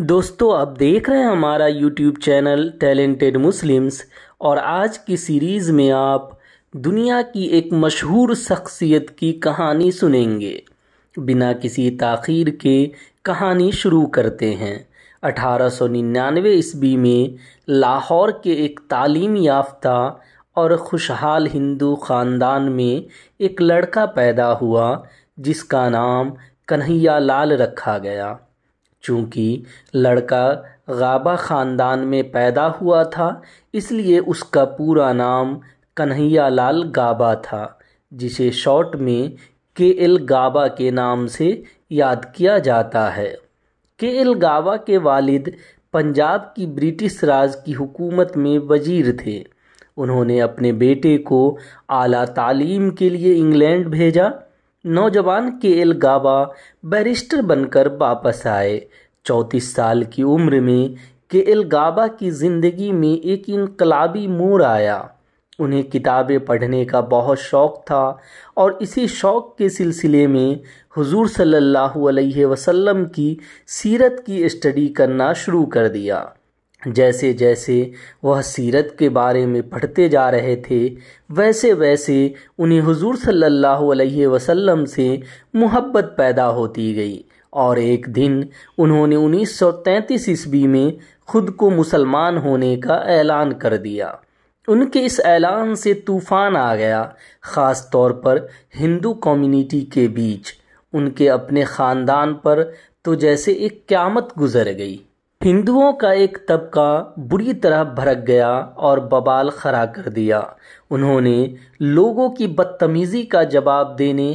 दोस्तों आप देख रहे हैं हमारा यूट्यूब चैनल टैलेंटेड मुस्लिम्स और आज की सीरीज़ में आप दुनिया की एक मशहूर शख्सियत की कहानी सुनेंगे बिना किसी ताखीर के कहानी शुरू करते हैं 1899 ईस्वी में लाहौर के एक तालीम याफ्ता और खुशहाल हिंदू ख़ानदान में एक लड़का पैदा हुआ जिसका नाम कन्हैया लाल रखा गया चूँकि लड़का गाबा ख़ानदान में पैदा हुआ था इसलिए उसका पूरा नाम कन्हैया लाल गाबा था जिसे शॉर्ट में के एल गाबा के नाम से याद किया जाता है के एल गाबा के वालिद पंजाब की ब्रिटिश राज की हुकूमत में वजीर थे उन्होंने अपने बेटे को आला तालीम के लिए इंग्लैंड भेजा नौजवान के एल गाबा बैरिस्टर बनकर वापस आए चौंतीस साल की उम्र में के एल गाबा की ज़िंदगी में एक इनकलाबी मोड़ आया उन्हें किताबें पढ़ने का बहुत शौक़ था और इसी शौक़ के सिलसिले में हुजूर सल्लल्लाहु अलैहि वसल्लम की सीरत की स्टडी करना शुरू कर दिया जैसे जैसे वह सीरत के बारे में पढ़ते जा रहे थे वैसे वैसे उन्हें हुजूर सल्लल्लाहु अलैहि वसल्लम से मोहब्बत पैदा होती गई और एक दिन उन्होंने 1933 ईस्वी में खुद को मुसलमान होने का ऐलान कर दिया उनके इस ऐलान से तूफान आ गया ख़ास तौर पर हिंदू कम्युनिटी के बीच उनके अपने ख़ानदान पर तो जैसे एक क्यामत गुजर गई हिंदुओं का एक तबका बुरी तरह भड़क गया और बबाल खड़ा कर दिया उन्होंने लोगों की बदतमीज़ी का जवाब देने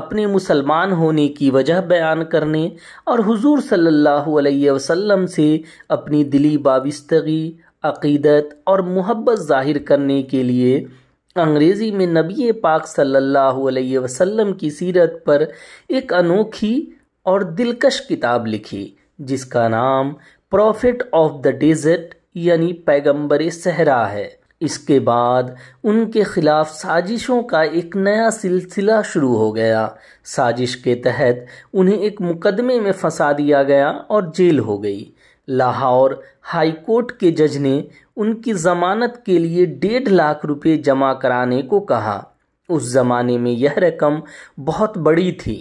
अपने मुसलमान होने की वजह बयान करने और हुजूर सल्लल्लाहु अलैहि वसल्लम से अपनी दिली बाविस्तगी अकीदत और मोहब्बत जाहिर करने के लिए अंग्रेज़ी में नबी पाक सल्लल्लाहु अलैहि वसल्लम की सीरत पर एक अनोखी और दिलकश किताब लिखी जिसका नाम प्रॉफिट ऑफ द डेजर्ट यानी पैगम्बर सहरा है इसके बाद उनके खिलाफ साजिशों का एक नया सिलसिला शुरू हो गया साजिश के तहत उन्हें एक मुकदमे में फंसा दिया गया और जेल हो गई लाहौर हाई कोर्ट के जज ने उनकी जमानत के लिए डेढ़ लाख रुपए जमा कराने को कहा उस जमाने में यह रकम बहुत बड़ी थी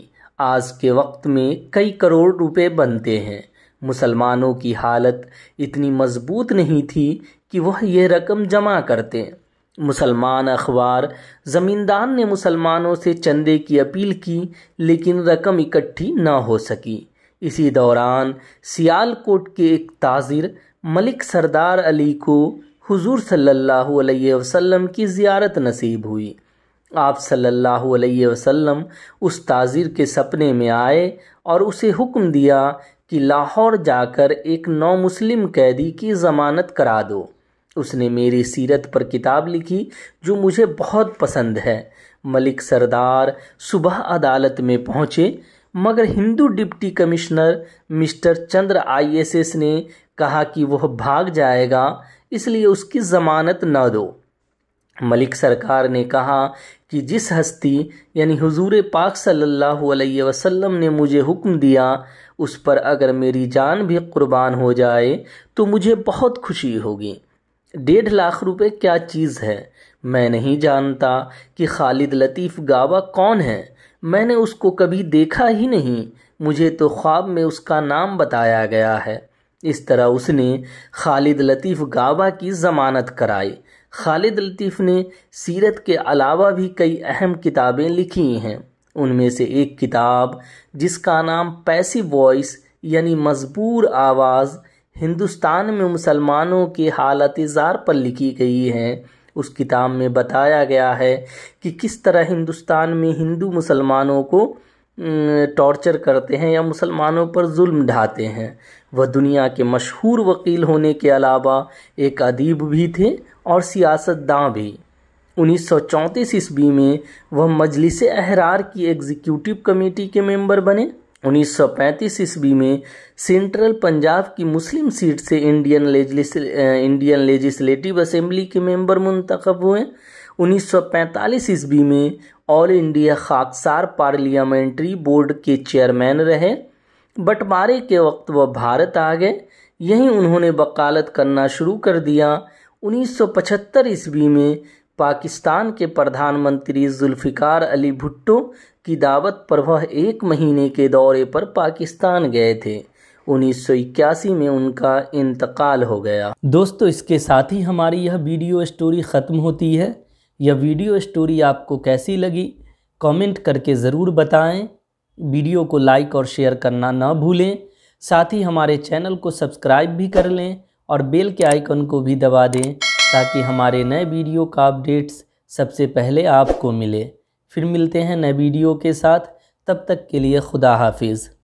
आज के वक्त में कई करोड़ रुपए बनते हैं मुसलमानों की हालत इतनी मजबूत नहीं थी कि वह यह रकम जमा करते मुसलमान अखबार ज़मींदार ने मुसलमानों से चंदे की अपील की लेकिन रकम इकट्ठी न हो सकी इसी दौरान सियालकोट के एक ताजिर मलिक सरदार अली को हुजूर सल्लल्लाहु अलैहि वसल्लम की ज़ियारत नसीब हुई आप सल्लल्लाहु अलैहि वसल्लम उस ताजिर के सपने में आए और उसे हुक्म दिया कि लाहौर जाकर एक नौ मुस्लिम कैदी की ज़मानत करा दो उसने मेरी सीरत पर किताब लिखी जो मुझे बहुत पसंद है मलिक सरदार सुबह अदालत में पहुँचे मगर Hindu deputy commissioner mister Chandra ISS ने कहा कि वह भाग जाएगा इसलिए उसकी ज़मानत न दो मलिक सरकार ने कहा कि जिस हस्ती यानी हुजूर पाक सल्लल्लाहु अलैहि वसल्लम ने मुझे हुक्म दिया उस पर अगर मेरी जान भी कुर्बान हो जाए तो मुझे बहुत खुशी होगी डेढ़ लाख रुपए क्या चीज़ है मैं नहीं जानता कि खालिद लतीफ़ गावा कौन है मैंने उसको कभी देखा ही नहीं मुझे तो ख्वाब में उसका नाम बताया गया है इस तरह उसने खालिद लतीफ़ गावा की ज़मानत कराई खालिद लतीफ़ ने सीरत के अलावा भी कई अहम किताबें लिखी हैं उनमें से एक किताब जिसका नाम पैसिव वॉइस यानी मजबूर आवाज़ हिंदुस्तान में मुसलमानों के हालत ज़ार पर लिखी गई है उस किताब में बताया गया है कि किस तरह हिंदुस्तान में हिंदू मुसलमानों को टॉर्चर करते हैं या मुसलमानों पर जुल्म ढाते हैं वह दुनिया के मशहूर वकील होने के अलावा एक अदीब भी थे और सियासतदां भी उन्नीस सौ ईस्वी में वह मजलिस अहरार की एग्जीक्यूटिव कमेटी के मेंबर बने 1935 ईस्वी में सेंट्रल पंजाब की मुस्लिम सीट से इंडियन लेजिस इंडियन लेजिस्लेटिव असेंबली के मेंबर मुंतखब हुए 1945 ईस्वी में All India Khaksar parliamentary board के चेयरमैन रहे बंटवारे के वक्त वह भारत आ गए यहीं उन्होंने वकालत करना शुरू कर दिया 1975 ईस्वी में पाकिस्तान के प्रधानमंत्री जुल्फ़िकार अली भुट्टो की दावत पर वह एक महीने के दौरे पर पाकिस्तान गए थे इक्यासी में उनका इंतकाल हो गया दोस्तों इसके साथ ही हमारी यह वीडियो स्टोरी ख़त्म होती है यह वीडियो स्टोरी आपको कैसी लगी कमेंट करके ज़रूर बताएं वीडियो को लाइक और शेयर करना ना भूलें साथ ही हमारे चैनल को सब्सक्राइब भी कर लें और बेल के आइकन को भी दबा दें ताकि हमारे नए वीडियो का अपडेट्स सबसे पहले आपको मिले फिर मिलते हैं नए वीडियो के साथ तब तक के लिए खुदा हाफिज़